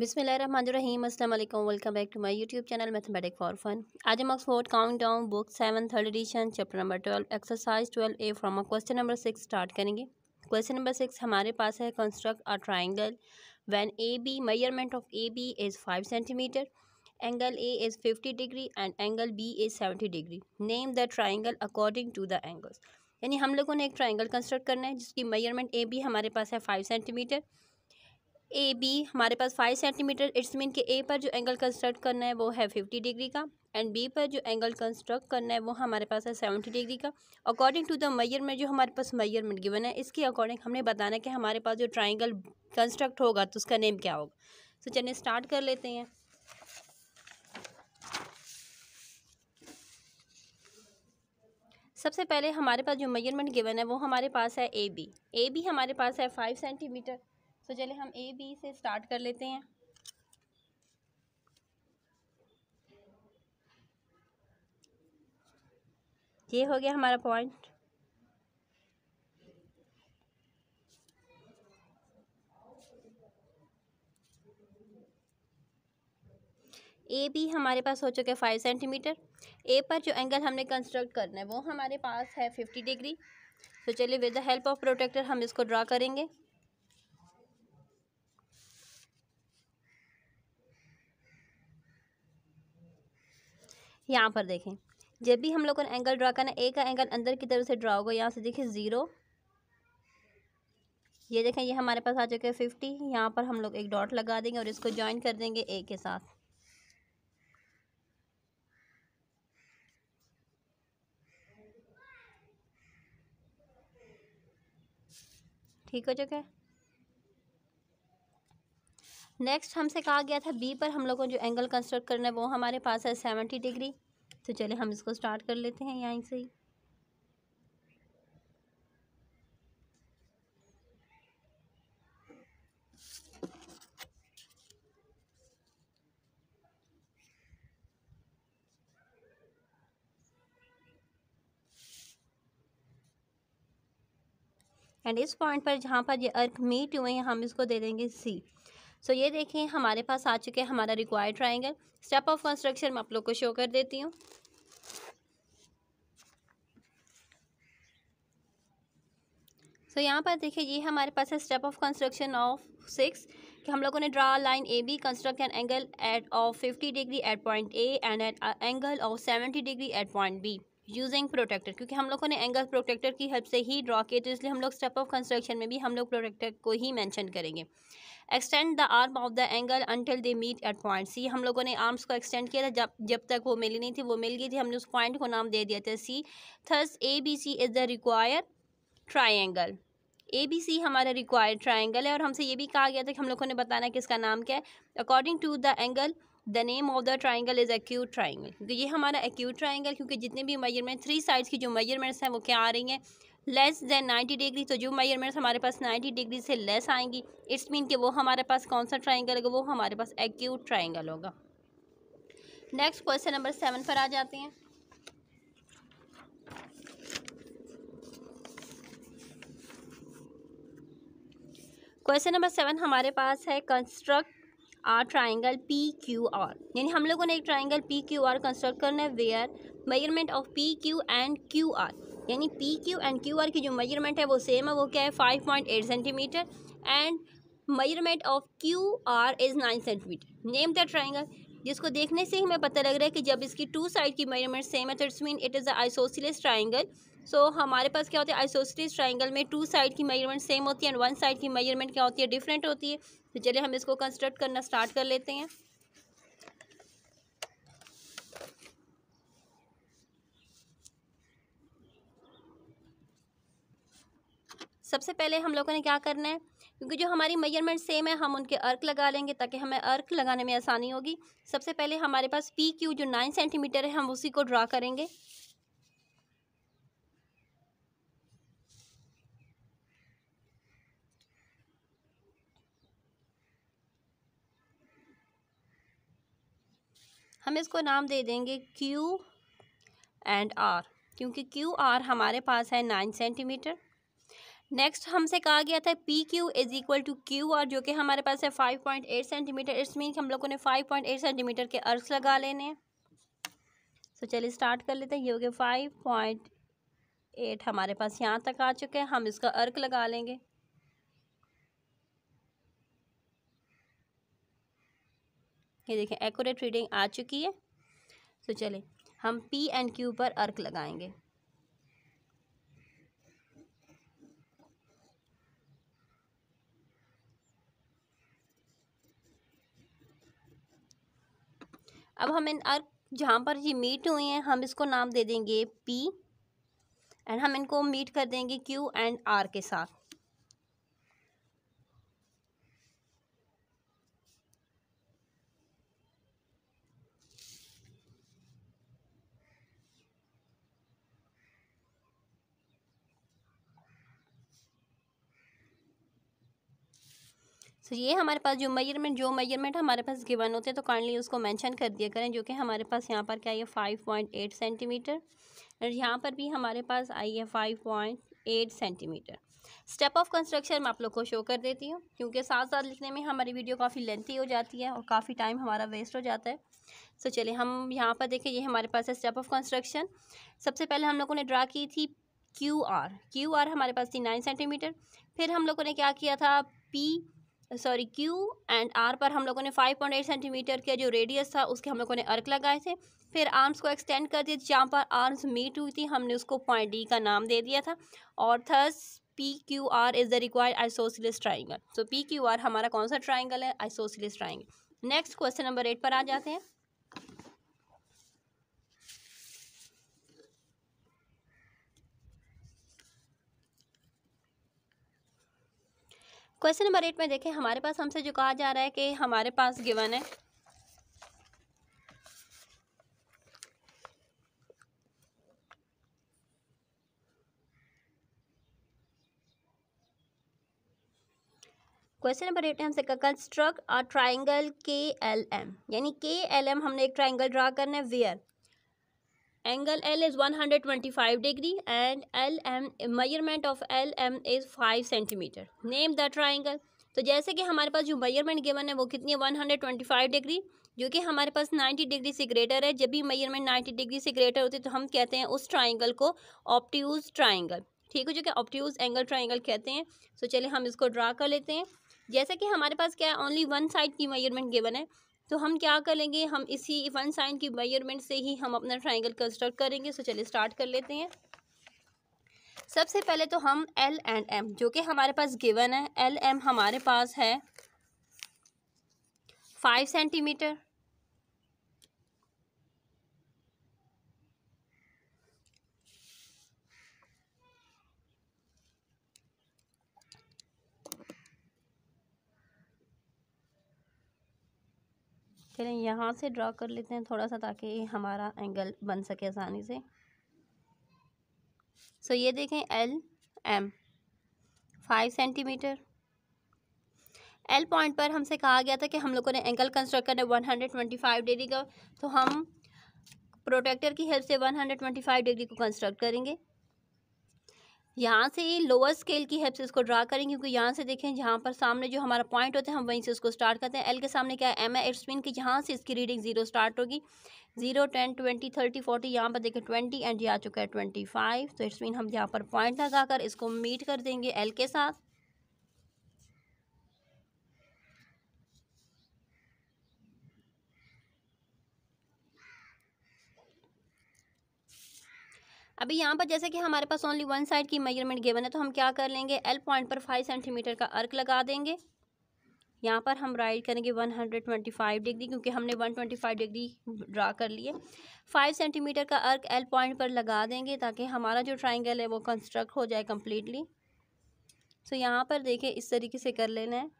बिसमीम अल्लाम welcome back to my YouTube channel mathematic for fun आज हम Oxford count down book seven third edition chapter number twelve exercise twelve A from question number six start करेंगे question number six हमारे पास है construct a triangle when A B measurement of A B is five centimetre angle A is fifty degree and angle B is seventy degree name the triangle according to the angles यानी हम लोगों ने एक triangle construct करना है जिसकी मेयरमेंट ए B हमारे पास है फाइव सेंटीमीटर ए बी हमारे पास फाइव सेंटीमीटर इट्स मीन के ए पर जो एंगल कंस्ट्रक्ट करना है वो है फिफ्टी डिग्री का एंड बी पर जो एंगल कंस्ट्रक्ट करना है वो हमारे पास है सेवेंटी डिग्री का अकॉर्डिंग टू द मयरमेंट जो हमारे पास मयरमेंट गिवन है इसके अकॉर्डिंग हमने बताना है कि हमारे पास जो ट्राइंगल कंस्ट्रक्ट होगा तो उसका नेम क्या होगा तो so, चलिए स्टार्ट कर लेते हैं सबसे पहले हमारे पास जो मेजरमेंट गिवन है वो हमारे पास है ए बी ए बी हमारे पास है फाइव सेंटीमीटर तो चले हम ए बी से स्टार्ट कर लेते हैं ये हो गया हमारा पॉइंट ए बी हमारे पास हो चुके फाइव सेंटीमीटर ए पर जो एंगल हमने कंस्ट्रक्ट करना है वो हमारे पास है फिफ्टी डिग्री तो चलिए with the help of protractor हम इसको ड्रा करेंगे यहाँ पर देखें जब भी हम लोगों ने एंगल ड्रा करना ए का एंगल अंदर की तरफ से ड्रा होगा यहाँ से देखिए ज़ीरो ये देखें ये हमारे पास आ चुके हैं फिफ्टी यहाँ पर हम लोग एक डॉट लगा देंगे और इसको ज्वाइन कर देंगे ए के साथ ठीक हो चुका है नेक्स्ट हमसे कहा गया था बी पर हम लोगों को जो एंगल कंस्ट्रक्ट करना है वो हमारे पास है सेवेंटी डिग्री तो चलिए हम इसको स्टार्ट कर लेते हैं यहीं से ही एंड इस पॉइंट पर जहाँ पर ये अर्क मीट हुए हैं हम इसको दे देंगे सी सो ये देखें हमारे पास आ चुके हैं हमारा required triangle step of construction मैं आप लोग को शो कर देती हूँ सो so, यहाँ पर देखिए ये हमारे पास है step of construction of six कि हम लोगों ने draw line A B construct an angle at of fifty degree at point A and at angle of seventy degree at point B using protractor क्योंकि हम लोगों ने एंगल प्रोटेक्टर की help से ही ड्रा किए तो इसलिए हम लोग स्टेप ऑफ कंस्ट्रक्शन में भी हम लोग प्रोटेक्टर को ही मैंशन करेंगे extend the arm of the angle until they meet at point C हम लोगों ने आर्म्स को एक्सटेंड किया था जब जब तक वो मिली नहीं थी वो मिल गई थी हमने उस पॉइंट को नाम दे दिया था C thus A B C is the require triangle A B C हमारा रिक्वायर्ड ट्राइंगल है और हमसे ये भी कहा गया था कि हम लोगों ने बताना कि इसका नाम क्या है according to the angle the name of the triangle is acute triangle क्योंकि ये हमारा एक्यूट ट्राइंगल क्योंकि जितने भी मेजरमेंट थ्री साइड्स की जो मेजरमेंट्स हैं वो क्या आ रही हैं लेस दैन नाइन्टी डिग्री तो जो मायरमेंट्स हमारे पास नाइन्टी डिग्री से लेस आएंगी इट्स मीन कि वो हमारे पास कौन सा ट्राइंगल होगा वो हमारे पास एक्यूट ट्राइंगल होगा नेक्स्ट क्वेश्चन नंबर सेवन पर आ जाते हैं क्वेश्चन नंबर सेवन हमारे पास है construct R triangle P Q R यानी हम लोगों ने एक triangle P Q R construct करना है where measurement of P Q and Q R यानी P Q and Q R की जो मेजरमेंट है वो सेम है वो क्या है five point eight centimetre and measurement of Q R is nine centimetre name the triangle जिसको देखने से ही हमें पता लग रहा है कि जब इसकी टू साइड की मेजरमेंट सेम है तो it's mean it is a isosceles triangle so हमारे पास क्या होता है आइसोसिलस ट्राइंगल में टू साइड की मेजरमेंट सेम होती है एंड वन साइड की मेजरमेंट क्या होती है डिफरेंट होती है तो चलिए हम इसको कंस्ट्रक्ट करना स्टार्ट कर लेते हैं सबसे पहले हम लोगों ने क्या करना है क्योंकि जो हमारी मेजरमेंट सेम है हम उनके अर्क लगा लेंगे ताकि हमें अर्क लगाने में आसानी होगी सबसे पहले हमारे पास पी क्यू जो नाइन सेंटीमीटर है हम उसी को ड्रा करेंगे हम इसको नाम दे देंगे क्यू एंड आर क्योंकि क्यू आर हमारे पास है नाइन सेंटीमीटर नेक्स्ट हमसे कहा गया था P Q is equal to Q R जो कि हमारे पास है five point eight centimetre it's mean हम लोगों ने फाइव पॉइंट एट सेंटीमीटर के अर्थ लगा लेने हैं so, सो चलिए स्टार्ट कर लेते हैं ये हो गया फाइव पॉइंट एट हमारे पास यहाँ तक आ चुके हैं हम इसका अर्क लगा लेंगे ये देखें एक्यूरेट रीडिंग आ चुकी है सो so, चले हम पी एंड क्यू पर अर्क लगाएंगे अब हम इन जहाँ पर ये मीट हुए हैं हम इसको नाम दे देंगे पी एंड हम इनको मीट कर देंगे क्यू एंड आर के साथ तो ये हमारे पास जो मेजरमेंट जो मेजरमेंट हमारे पास गिवन होते हैं तो काइंडली उसको मेंशन कर दिया करें जो कि हमारे पास यहाँ पर क्या है फाइव पॉइंट एट सेंटीमीटर और यहाँ पर भी हमारे पास आई है five point eight centimetre step of construction मैं आप लोग को शो कर देती हूँ क्योंकि साथ साथ लिखने में हमारी वीडियो काफ़ी लेंथी हो जाती है और काफ़ी टाइम हमारा वेस्ट हो जाता है सो so, चलिए हम यहाँ पर देखें ये हमारे पास है स्टेप ऑफ कंस्ट्रक्शन सबसे पहले हम लोगों ने ड्रा की थी क्यू आर क्यू आर हमारे पास थी नाइन सेंटीमीटर फिर हम लोगों ने क्या किया था P sorry Q and R पर हम लोगों ने 5.8 सेंटीमीटर के जो रेडियस था उसके हम लोगों ने अर्क लगाए थे फिर आर्म्स को एक्सटेंड कर दिए जहाँ पर आर्म्स मीट हुई थी हमने उसको पॉइंट डी का नाम दे दिया था और thus P Q R is the required isosceles triangle so P Q R हमारा कौन सा ट्राइंगल है isosceles triangle next question number eight पर आ जाते हैं क्वेश्चन नंबर एट में देखें हमारे पास हमसे जो कहा जा रहा है कि हमारे पास गिवन है क्वेश्चन नंबर एट हमसे कंस्ट्रक्ट और ट्राइंगल के एल एम यानी के एल एम हमने एक ट्राइंगल ड्रा करना है where angle L is one hundred twenty five degree and L M LM of L M is five centimetre name the triangle तो जैसे कि हमारे पास जो मेजरमेंट गिवन है वो कितनी है one hundred twenty five degree जो कि हमारे पास नाइन्टी डिग्री से ग्रेटर है जब भी मेजरमेंट नाइन्टी डिग्री से ग्रेटर होती है तो हम कहते हैं उस ट्राइंगल को ऑप्ट्यूज ट्राइंगल ठीक है जो कि ऑप्ट्यूज एंगल ट्राइंगल कहते हैं सो तो चलिए हम इसको ड्रा कर लेते हैं जैसे कि हमारे पास क्या है ओनली वन साइड की मेजरमेंट गिवन है तो हम क्या करेंगे हम इसी वन साइन की मेजरमेंट से ही हम अपना ट्राइंगल कंस्ट्रक्ट करेंगे सो चलिए स्टार्ट कर लेते हैं सबसे पहले तो हम एल एंड एम जो कि हमारे पास गिवन है एल एम हमारे पास है फाइव सेंटीमीटर चलें यहाँ से ड्रा कर लेते हैं थोड़ा सा ताकि हमारा एंगल बन सके आसानी से सो ये देखें L M five centimetre L point पर हमसे कहा गया था कि हम लोगों ने एंगल कंस्ट्रक्ट करना one hundred twenty five degree का तो हम प्रोटेक्टर की हेल्प से one hundred twenty five degree को कंस्ट्रक्ट करेंगे यहाँ से ही लोअर स्केल की हेल्प से इसको ड्रा करेंगे क्योंकि यहाँ से देखें जहाँ पर सामने जो हमारा पॉइंट होता है हम वहीं से उसको स्टार्ट करते हैं एल के सामने क्या है एम है इट्स मीन यहाँ से इसकी रीडिंग जीरो स्टार्ट होगी zero ten twenty thirty forty यहाँ पर देखें ट्वेंटी एंड ये आ चुका है ट्वेंटी फाइव तो इट्स मीन हम यहाँ पर पॉइंट लगाकर इसको मीट कर देंगे एल के साथ अभी यहाँ पर जैसे कि हमारे पास ओनली वन साइड की मेजरमेंट गिवन है तो हम क्या कर लेंगे एल पॉइंट पर फाइव सेंटीमीटर का अर्क लगा देंगे यहाँ पर हम राइट करेंगे 125 डिग्री क्योंकि हमने 125 डिग्री ड्रा कर लिए 5 सेंटीमीटर का अर्क एल पॉइंट पर लगा देंगे ताकि हमारा जो ट्राइंगल है वो कंस्ट्रक्ट हो जाए कम्प्लीटली सो so, यहाँ पर देखें इस तरीके से कर लेना है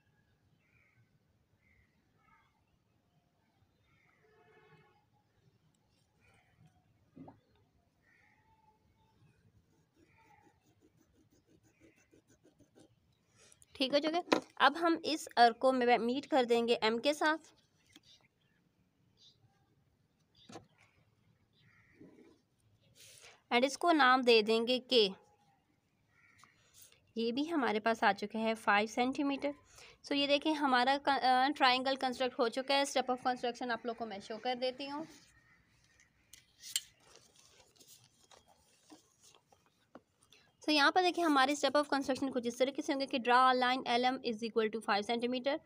ठीक जो है अब हम इस अर को मीट कर देंगे एम के साथ एंड इसको नाम दे देंगे के ये भी हमारे पास आ चुके हैं फाइव सेंटीमीटर सो ये देखें हमारा ट्राइंगल कंस्ट्रक्ट हो चुका है स्टेप ऑफ कंस्ट्रक्शन आप लोग को मैं शो कर देती हूँ तो यहाँ पर देखिए हमारे स्टेप ऑफ कंस्ट्रक्शन कुछ इस तरीके से होंगे कि draw line L M is equal to five centimetre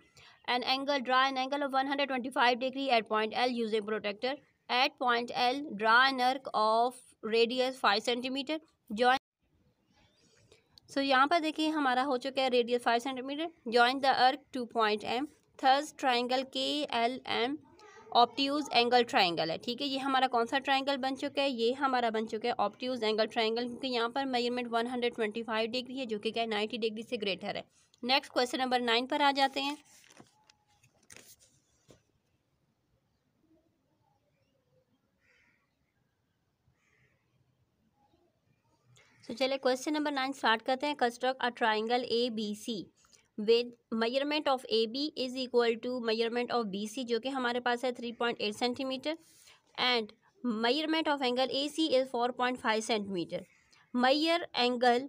and angle draw an angle of one hundred twenty five degree at point L using protractor at point L draw an arc of radius five centimetre join so यहाँ पर देखिए हमारा हो चुका है radius five centimetre join the arc to point M thus triangle K L M obtuse angle triangle है ठीक है ये हमारा कौन सा ट्राइंगल बन चुका है ये हमारा बन चुका है ऑप्टियूज एंगल ट्राइंगल क्योंकि यहाँ पर मेजरमेंट 125 डिग्री है जो कि क्या है 90 डिग्री से ग्रेटर है नेक्स्ट क्वेश्चन नंबर नाइन पर आ जाते हैं तो so, question number nine start करते हैं construct a triangle A B C with measurement of A B is equal to measurement of B C जो कि हमारे पास है three point eight centimetre and measurement of angle A C is four point five centimetre measure angle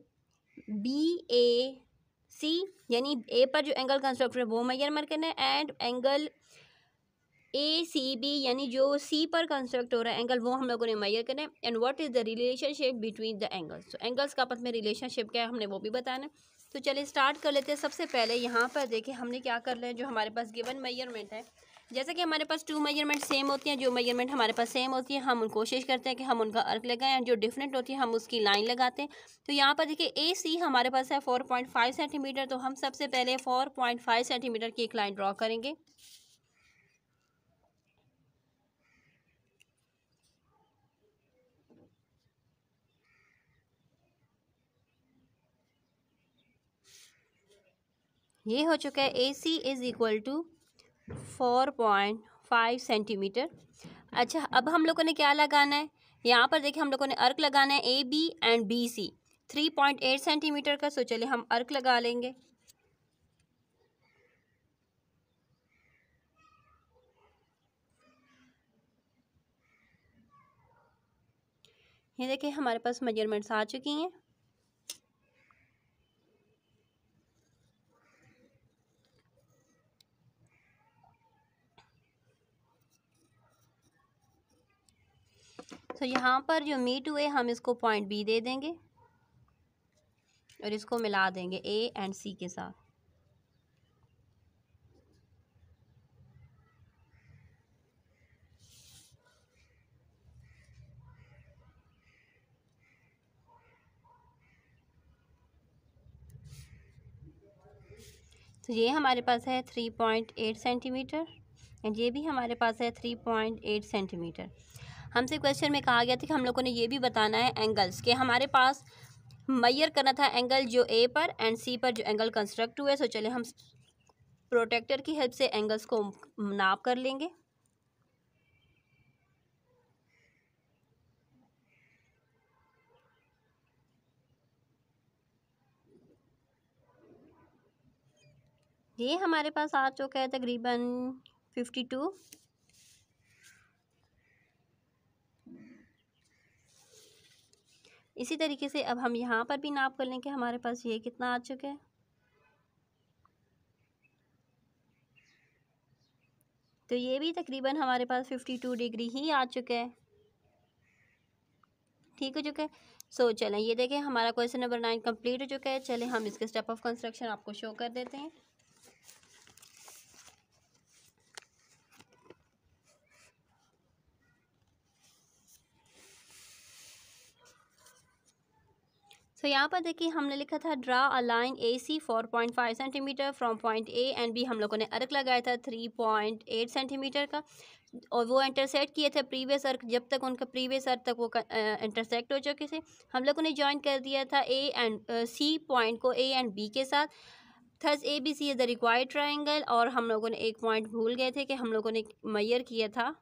B A C यानी A पर जो angle construct है वो मैयर करना है and angle A C B यानी जो सी पर कंस्ट्रक्ट हो रहा है एंगल वो हम लोगों ने मैयर करना है and what is the relationship between the angles तो एंगल्स का आपस में रिलेशनशिप क्या है हमने वो भी बताना है तो चलिए स्टार्ट कर लेते हैं सबसे पहले यहाँ पर देखिए हमने क्या कर लें जो हमारे पास गिवन मेजरमेंट है जैसे कि हमारे पास टू मेजरमेंट सेम होती हैं जो मेजरमेंट हमारे पास सेम होती है हम उन कोशिश करते हैं कि हम उनका अर्क लगाएं जो डिफरेंट होती है हम उसकी लाइन लगाते हैं तो यहाँ पर देखिए ए सी हमारे पास है फोर पॉइंट फाइव सेंटीमीटर तो हम सबसे पहले फोर पॉइंट फाइव सेंटीमीटर की एक लाइन ड्रॉ करेंगे ये हो चुका है A C is equal to four point five centimetre अच्छा अब हम लोगों ने क्या लगाना है यहाँ पर देखिए हम लोगों ने अर्क लगाना है A B and B C three point eight centimetre का सो चलिए हम अर्क लगा लेंगे ये देखिए हमारे पास मेजरमेंट्स आ चुकी हैं तो यहाँ पर जो मीट हुए हम इसको पॉइंट बी दे देंगे और इसको मिला देंगे ए एंड सी के साथ तो ये हमारे पास है three point eight centimetre and ये भी हमारे पास है थ्री पॉइंट एट सेंटीमीटर हमसे क्वेश्चन में कहा गया था कि हम लोगों ने ये भी बताना है एंगल्स के हमारे पास मैयर करना था एंगल जो ए पर एंड सी पर जो एंगल कंस्ट्रक्ट हुए सो चले हम प्रोटेक्टर की हेल्प से एंगल्स को नाप कर लेंगे ये हमारे पास आ चुका है तकरीबन फिफ्टी टू इसी तरीके से अब हम यहाँ पर भी नाप कर लेंगे हमारे पास ये कितना आ चुका है तो ये भी तकरीबन हमारे पास फिफ्टी टू डिग्री ही आ चुका है ठीक हो चुका है सो चलें ये देखें हमारा क्वेश्चन नंबर नाइन कंप्लीट हो चुका है चलें हम इसके स्टेप ऑफ कंस्ट्रक्शन आपको शो कर देते हैं तो यहाँ पर देखिए हमने लिखा था draw a line A C four point five centimetre from point A and B हम लोगों ने अर्क लगाया था थ्री पॉइंट एट सेंटीमीटर का और वो इंटरसेक्ट किए थे प्रीवियस अर्क जब तक उनका प्रीवियस अर्क तक वो इंटरसेक्ट हो चुके थे हम लोगों ने ज्वाइन कर दिया था ए एंड सी पॉइंट को ए एंड बी के साथ thus A B C is the required triangle और हम लोगों ने एक पॉइंट भूल गए थे कि हम लोगों ने मैयर किया था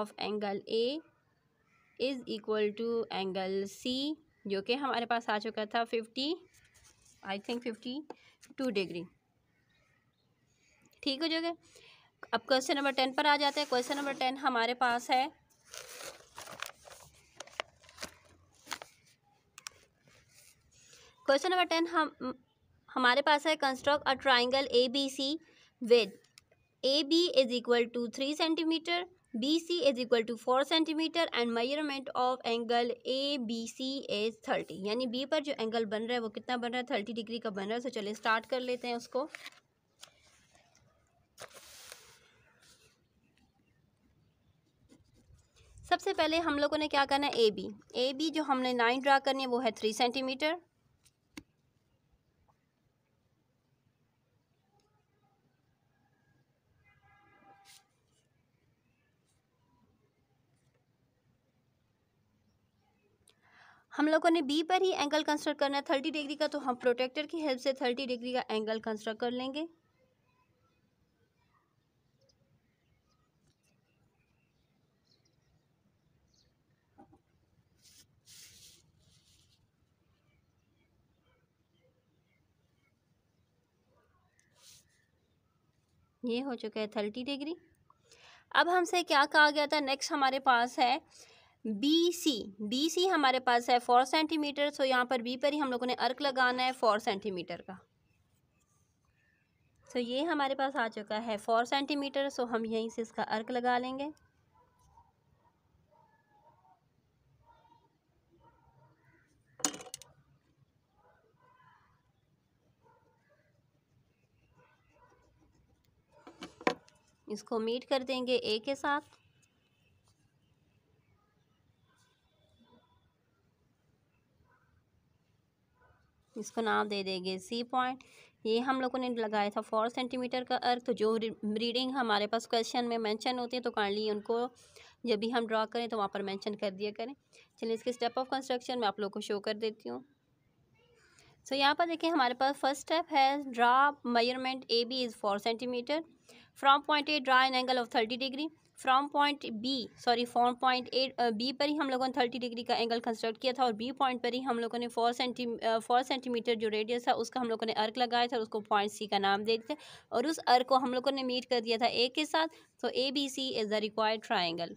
of angle A is equal to angle C जो कि हमारे पास आ चुका था fifty I think fifty two degree ठीक हो जाएगा अब क्वेश्चन नंबर टेन पर आ जाते हैं क्वेश्चन नंबर टेन हमारे पास है क्वेश्चन नंबर टेन हम हमारे पास है construct a triangle A B C with A B is equal to three centimetre B C is equal to four centimetre and measurement of angle A B C is thirty यानी B पर जो angle बन रहा है वो कितना बन रहा है थर्टी डिग्री का बन रहा है तो चलिए स्टार्ट कर लेते हैं उसको सबसे पहले हम लोगों ने क्या करना है ए बी ए बी जो हमने नाइन ड्रा करनी है वो है थ्री सेंटीमीटर हम लोगों ने बी पर ही एंगल कंस्ट्रक्ट करना है थर्टी डिग्री का तो हम प्रोटेक्टर की हेल्प से थर्टी डिग्री का एंगल कंस्ट्रक्ट कर लेंगे ये हो चुका है थर्टी डिग्री अब हमसे क्या कहा गया था नेक्स्ट हमारे पास है बी सी बी सी हमारे पास है फोर सेंटीमीटर सो यहाँ पर बी पर ही हम लोगों ने अर्क लगाना है फोर सेंटीमीटर का सो ये हमारे पास आ चुका है फोर सेंटीमीटर सो हम यहीं से इसका अर्क लगा लेंगे इसको मीट कर देंगे ए के साथ इसको नाम दे देंगे सी पॉइंट ये हम लोगों ने लगाया था फोर सेंटीमीटर का अर्क तो जो रीडिंग हमारे पास क्वेश्चन में मेंशन होती है तो काइंडली उनको जब भी हम ड्रा करें तो वहाँ पर मेंशन कर दिया करें चलिए इसके स्टेप ऑफ कंस्ट्रक्शन मैं आप लोग को शो कर देती हूँ सो so, यहाँ पर देखिए हमारे पास फर्स्ट स्टेप है draw measurement A B is four centimetre from point A draw an angle of thirty degree from point B sorry from point A B पर ही हम लोगों ने थर्टी डिग्री का एंगल कंस्ट्रक्ट किया था और बी पॉइंट पर ही हम लोगों ने फोर सेंटी फोर सेंटीमीटर जो रेडियस था उसका हम लोगों ने अर्क लगाया था और उसको पॉइंट सी का नाम दे दिया और उस अर्क को हम लोगों ने मीट कर दिया था ए के साथ तो A B C is the required triangle